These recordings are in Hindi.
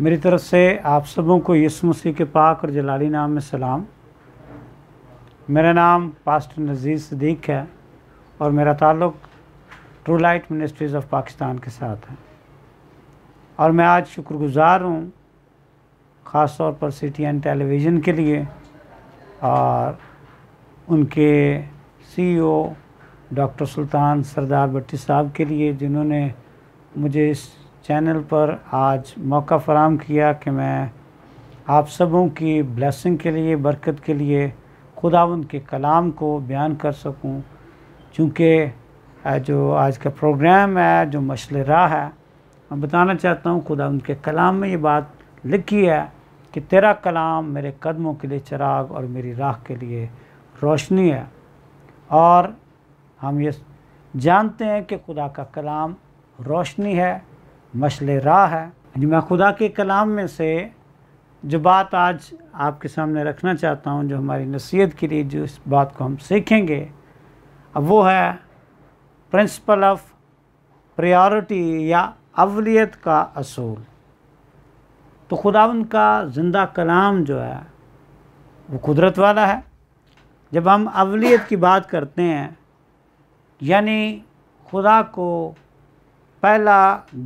मेरी तरफ से आप सबों को यीशु मसीह के पाक और जलाली नाम में सलाम मेरा नाम पास्टर नज़ीर सदीक है और मेरा ताल्लुक true light ministries of Pakistan के साथ है और मैं आज शुक्रगुज़ार हूँ ख़ास तौर पर सी टी एन टेलीविज़न के लिए और उनके CEO e doctor Sultan Sardar Bhatti sahab के लिए जिन्होंने मुझे इस चैनल पर आज मौका फराम किया कि मैं आप सबों की ब्लेसिंग के लिए बरकत के लिए खुदावन के कलाम को बयान कर सकूं चूँकि जो आज का प्रोग्राम है जो मशल राह है मैं बताना चाहता हूँ खुदा उनके कलाम में ये बात लिखी है कि तेरा कलाम मेरे कदमों के लिए चिराग और मेरी राह के लिए रोशनी है और हम ये जानते हैं कि खुदा का कलाम रोशनी है मशल राह है जी मैं खुदा के कलाम में से जो बात आज आपके सामने रखना चाहता हूँ जो हमारी नसीहत के लिए जो इस बात को हम सीखेंगे अब वो है प्रिंसिपल ऑफ प्रायोरिटी या अवलियत का असूल तो खुदा उनका ज़िंदा कलाम जो है वो कुदरत वाला है जब हम अवलियत की बात करते हैं यानी खुदा को पहला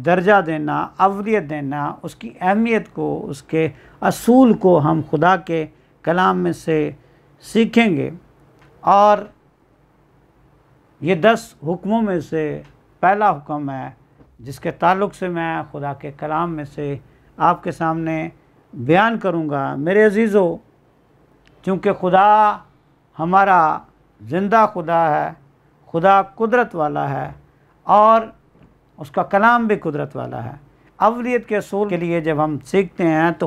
दर्जा देना अवलियत देना उसकी अहमियत को उसके असूल को हम खुदा के कलाम में से सीखेंगे और ये दस हुक्मों में से पहला हुक्म है जिसके ताल्लुक से मैं खुदा के कलाम में से आपके सामने बयान करूँगा मेरे अजीज़ो चूँकि खुदा हमारा ज़िंदा खुदा है खुदा कुदरत वाला है और उसका कलाम भी कुदरत वाला है अवलीत के असूल के लिए जब हम सीखते हैं तो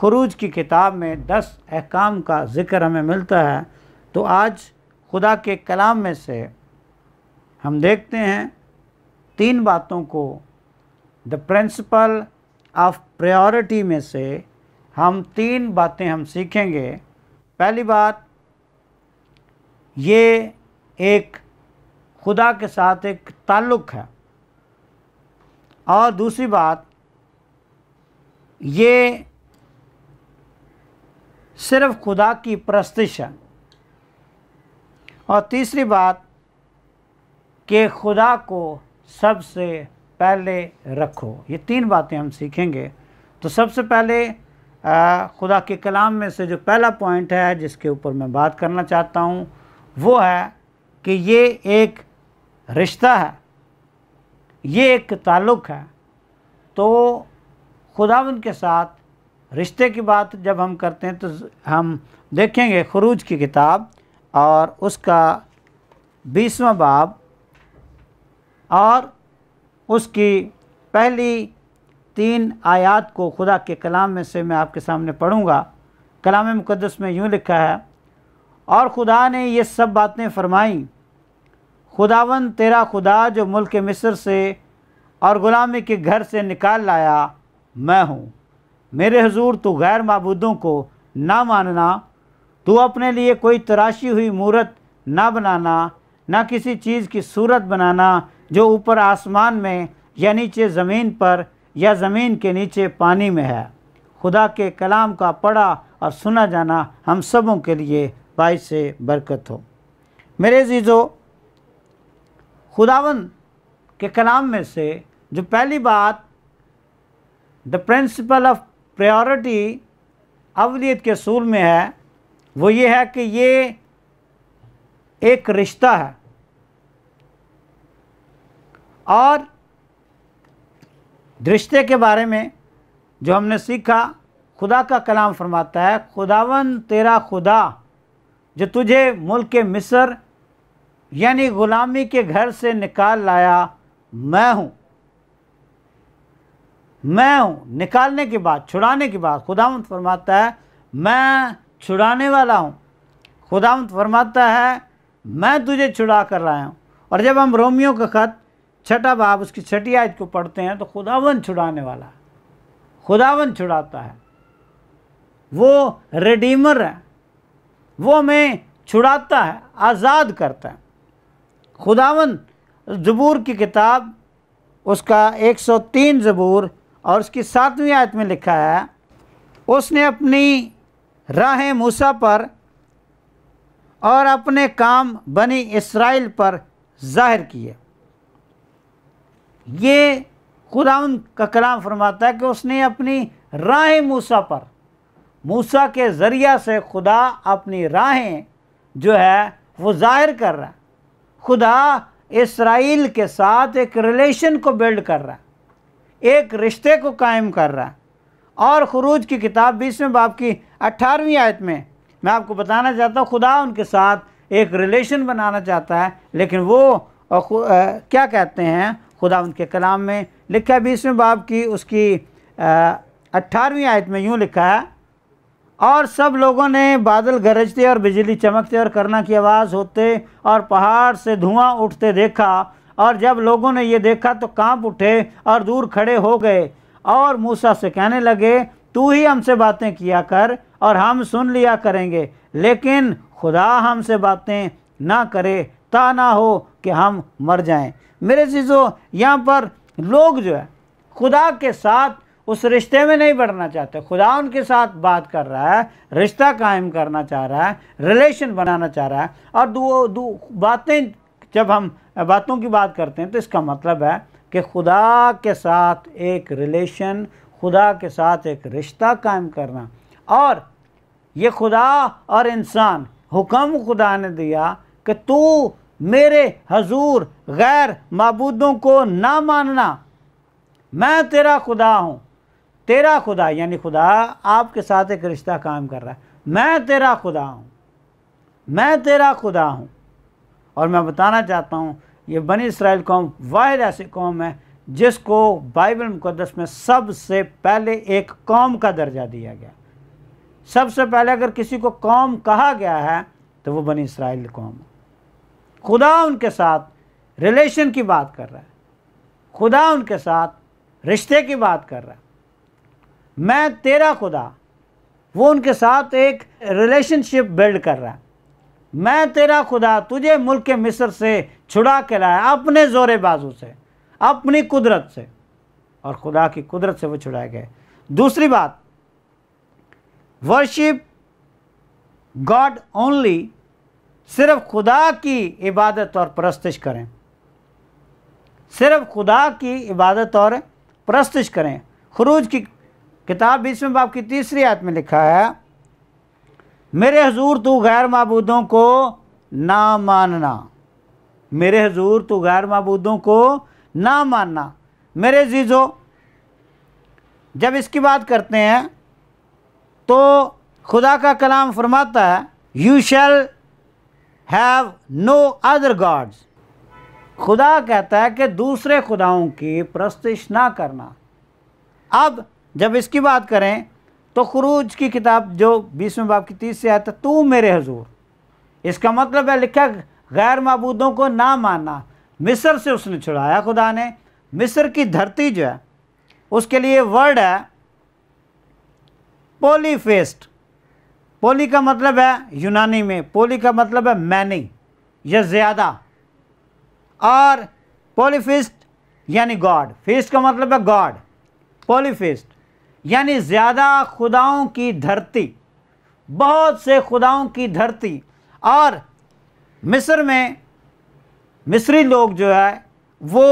खरूज की किताब में दस अहकाम का ज़िक्र हमें मिलता है तो आज खुदा के कलाम में से हम देखते हैं तीन बातों को द प्रिंसिपल ऑफ प्रायोरिटी में से हम तीन बातें हम सीखेंगे पहली बात ये एक खुदा के साथ एक ताल्लुक़ है और दूसरी बात ये सिर्फ खुदा की प्रस्तिश है और तीसरी बात कि खुदा को सबसे पहले रखो ये तीन बातें हम सीखेंगे तो सबसे पहले खुदा के कलाम में से जो पहला पॉइंट है जिसके ऊपर मैं बात करना चाहता हूँ वो है कि ये एक रिश्ता है ये एक ताल्लुक़ है तो खुदा के साथ रिश्ते की बात जब हम करते हैं तो हम देखेंगे खरूज की किताब और उसका बीसवा बाब और उसकी पहली तीन आयात को खुदा के कलाम में से मैं आपके सामने पढ़ूँगा कलाम मुकदस में यूँ लिखा है और खुदा ने ये सब बातें फरमाईं खुदावन तेरा खुदा जो मुल्क मिस्र से और ग़ुलामी के घर से निकाल लाया मैं हूँ मेरे हजूर तो गैर मबूदों को ना मानना तू अपने लिए कोई तराशी हुई मूरत ना बनाना ना किसी चीज़ की सूरत बनाना जो ऊपर आसमान में या नीचे ज़मीन पर या ज़मीन के नीचे पानी में है खुदा के कलाम का पढ़ा और सुना जाना हम सबों के लिए बाई से बरकत हो मेरे जीजो खुदावन के कलाम में से जो पहली बात द प्रिंसिपल ऑफ प्रायोरिटी अवलीत के असूल में है वो ये है कि ये एक रिश्ता है और रिश्ते के बारे में जो हमने सीखा खुदा का कलाम फरमाता है खुदावन तेरा खुदा जो तुझे मुल्क मिस्र यानी ग़ुलामी के घर से निकाल लाया मैं हूँ मैं हूँ निकालने के बाद छुड़ाने के बाद खुदावंत फरमाता है मैं छुड़ाने वाला हूँ खुदावंत फरमाता है मैं तुझे छुड़ा कर लाया हूँ और जब हम रोमियो का ख़त छठा बाब उसकी छठी आयत को पढ़ते हैं तो खुदावन छुड़ाने वाला है खुदावन छुड़ाता है वो रेडीमर है वो हमें छुड़ाता है आज़ाद करता है खुदावन ज़बूर की किताब उसका 103 ज़बूर और उसकी सातवीं आयत में लिखा है उसने अपनी राह मूसा पर और अपने काम बनी इसराइल पर जाहिर किए ये खुदावन का कलाम फरमाता है कि उसने अपनी राह मूसा पर मूसा के ज़रिया से खुदा अपनी राहें जो है वो ज़ाहिर कर रहा है खुदा इसराइल के साथ एक रिलेशन को बिल्ड कर रहा है एक रिश्ते को कायम कर रहा है और खरूज की किताब बीसवें बाप की अट्ठारहवीं आयत में मैं आपको बताना चाहता हूँ खुदा उनके साथ एक रिलेशन बनाना चाहता है लेकिन वो आ, क्या कहते हैं खुदा उनके कलाम में लिखा है बीसवें बाप की उसकी अट्ठारहवीं आयत में यूँ लिखा है और सब लोगों ने बादल गरजते और बिजली चमकते और करना की आवाज़ होते और पहाड़ से धुआं उठते देखा और जब लोगों ने ये देखा तो कांप उठे और दूर खड़े हो गए और मूसा से कहने लगे तू ही हमसे बातें किया कर और हम सुन लिया करेंगे लेकिन खुदा हमसे बातें ना करे ता ना हो कि हम मर जाएं मेरे चीज़ों यहाँ पर लोग जो है खुदा के साथ उस रिश्ते में नहीं बढ़ना चाहते खुदा उनके साथ बात कर रहा है रिश्ता कायम करना चाह रहा है रिलेशन बनाना चाह रहा है और दो बातें जब हम बातों की बात करते हैं तो इसका मतलब है कि खुदा के साथ एक रिलेशन खुदा के साथ एक रिश्ता कायम करना और ये खुदा और इंसान हुक्म खुदा ने दिया कि तू मेरे हजूर गैर मबूदों को ना मानना मैं तेरा खुदा हूँ तेरा खुदा यानी खुदा आपके साथ एक रिश्ता कायम कर रहा है मैं तेरा खुदा हूँ मैं तेरा खुदा हूँ और मैं बताना चाहता हूँ ये बनी इसराइल कौम वाहिद ऐसी कौम है जिसको बाइबल मुकदस में सबसे पहले एक कौम का दर्जा दिया गया सबसे पहले अगर किसी को कौम कहा गया है तो वो बनी इसराइल कौम खुदा उनके साथ रिलेशन की बात कर रहा है खुदा उनके साथ रिश्ते की बात कर रहा है मैं तेरा खुदा वो उनके साथ एक रिलेशनशिप बिल्ड कर रहा है मैं तेरा खुदा तुझे मुल्क के मिस्र से छुड़ा के लाया अपने जोरे बाजू से अपनी कुदरत से और खुदा की कुदरत से वो छुड़ाए गए दूसरी बात वर्शिप गॉड ओनली सिर्फ खुदा की इबादत और प्रस्तिश करें सिर्फ खुदा की इबादत और प्रस्तिश करें खरूज की किताब बीसवें बाप की तीसरी आयत में लिखा है मेरे हजूर तू गैर मबूदों को ना मानना मेरे हजूर तू गैर मबूदों को ना मानना मेरे जीजो जब इसकी बात करते हैं तो खुदा का कलाम फरमाता है you shall have no other gods खुदा कहता है कि दूसरे खुदाओं की प्रस्तिश ना करना अब जब इसकी बात करें तो खरूज की किताब जो बीसवें बाप की तीस से आता तू मेरे हजूर इसका मतलब है लिखा गैर मबूदों को ना मानना मिस्र से उसने छुड़ाया खुदा ने मिस्र की धरती जो है उसके लिए वर्ड है पोलीफेस्ट पोली का मतलब है यूनानी में पोली का मतलब है मैनी या ज़्यादा और पोलीफिस्ट यानी गॉड फेस्ट का मतलब है गॉड पोलीफिस्ट यानी ज़्यादा खुदाओं की धरती बहुत से खुदाओं की धरती और मिस्र में मिस्री लोग जो है वो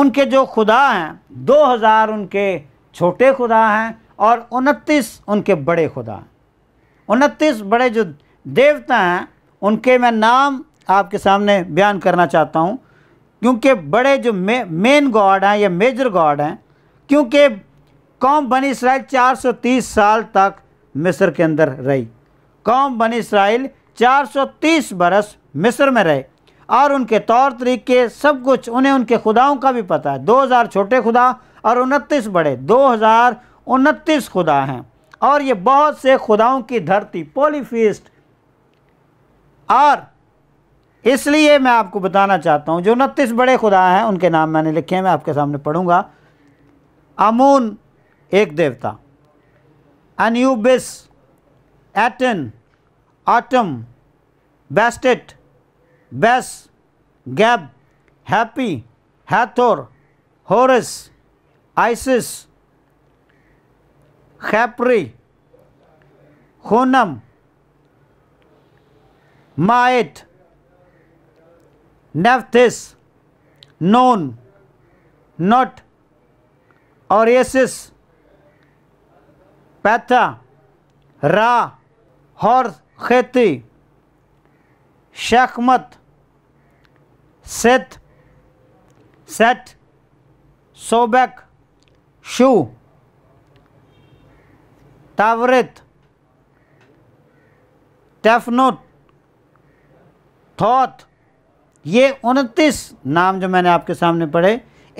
उनके जो खुदा हैं दो हज़ार उनके छोटे खुदा हैं और उनतीस उनके बड़े खुदा हैं उनतीस बड़े जो देवता हैं उनके मैं नाम आपके सामने बयान करना चाहता हूँ क्योंकि बड़े जो मेन गॉड हैं या मेजर गॉड हैं क्योंकि कौम बनी इसराइल 430 साल तक मिस्र के अंदर रही कौम बन इसराइल 430 बरस मिस्र में रहे और उनके तौर तरीके सब कुछ उन्हें उनके खुदाओं का भी पता है 2000 छोटे खुदा और उनतीस बड़े दो हज़ार उनतीस खुदा हैं और ये बहुत से खुदाओं की धरती पोलीफीस्ट और इसलिए मैं आपको बताना चाहता हूँ जो उनतीस बड़े खुदा हैं उनके नाम मैंने लिखे हैं मैं आपके सामने पढ़ूंगा अमून एक देवता Anubis Aten Atum Bastet Bes Geb Hapi Hathor Horus Isis Khepri Khnum Maat Nephthys Nun Nut और एसिस पैथा रा हॉर्स खेती शखमत सेथ सेट सोबैक शू तावरित टेफनुत थौत ये उनतीस नाम जो मैंने आपके सामने पढ़े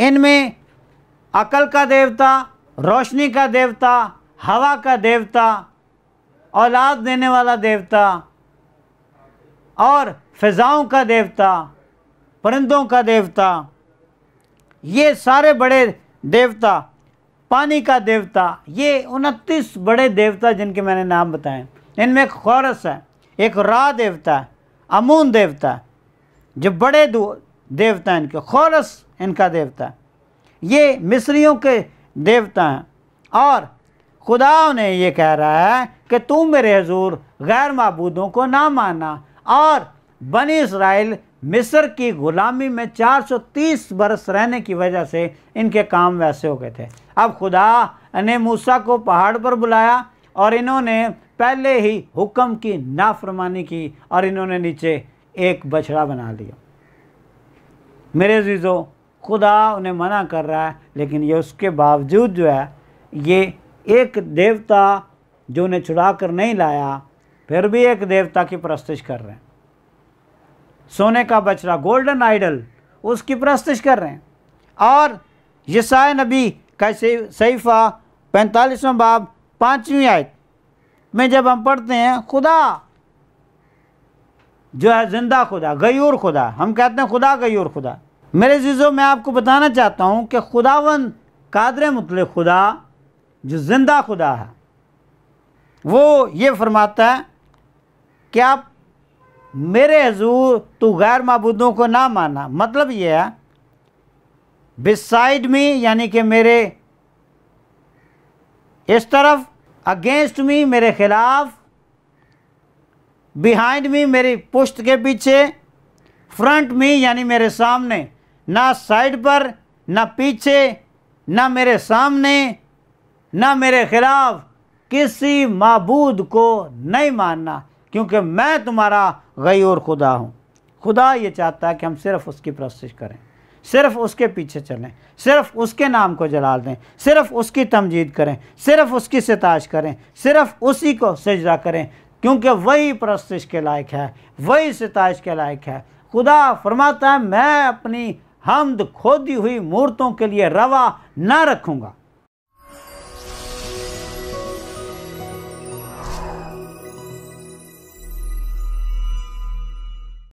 इनमें अकल का देवता रोशनी का देवता हवा का देवता औलाद देने वाला देवता और फिज़ाओं का देवता परिंदों का देवता ये सारे बड़े देवता पानी का देवता ये उनतीस बड़े देवता जिनके मैंने नाम बताए इनमें एक खौरस है एक रा देवता है अमून देवता है जो बड़े देवता हैं इनके खौरस इनका देवता है ये मिस्रियों के देवता हैं और खुदा उन्हें ये कह रहा है कि तू मेरे हजूर गैर मबूदों को ना माना और बनी इसराइल मिस्र की ग़ुलामी में 430 बरस रहने की वजह से इनके काम वैसे हो गए थे अब खुदा ने मूसा को पहाड़ पर बुलाया और इन्होंने पहले ही हुक्म की नाफरमानी की और इन्होंने नीचे एक बछड़ा बना लिया मेरे जीजो खुदा उन्हें मना कर रहा है लेकिन ये उसके बावजूद जो है ये एक देवता जो उन्हें छुड़ा कर नहीं लाया फिर भी एक देवता की प्रस्तिश कर रहे हैं सोने का बचरा गोल्डन आइडल उसकी प्रस्तिश कर रहे हैं और यसाय नबी का सैफा पैंतालीसवें बाब पाँचवीं आयत में जब हम पढ़ते हैं खुदा जो है ज़िंदा खुदा गयूर खुदा हम कहते हैं खुदा गयूर खुदा मेरे चीज़ों में आपको बताना चाहता हूँ कि खुदावन कादर मुतल खुदा जो ज़िंदा खुदा है वो ये फरमाता है कि आप मेरे हजूर तो गैर मबूदों को ना माना मतलब यह है बिसाइड मी यानी कि मेरे इस तरफ अगेंस्ट मी मेरे खिलाफ बिहाइंड मी मेरी पुश्त के पीछे फ्रंट मी यानी मेरे सामने ना साइड पर ना पीछे ना मेरे सामने ना मेरे खिलाफ किसी मबूद को नहीं मानना क्योंकि मैं तुम्हारा गयूर खुदा हूँ खुदा ये चाहता है कि हम सिर्फ उसकी प्रस्तिश करें सिर्फ उसके पीछे चलें सिर्फ उसके नाम को जला दें सिर्फ उसकी तमजीद करें सिर्फ उसकी सिताश करें सिर्फ उसी को सजदा करें क्योंकि वही प्रस्तिश के लायक है वही सिताश के लायक है खुदा फरमाता है मैं अपनी हमद खोदी हुई मूर्तों के लिए रवा ना रखूँगा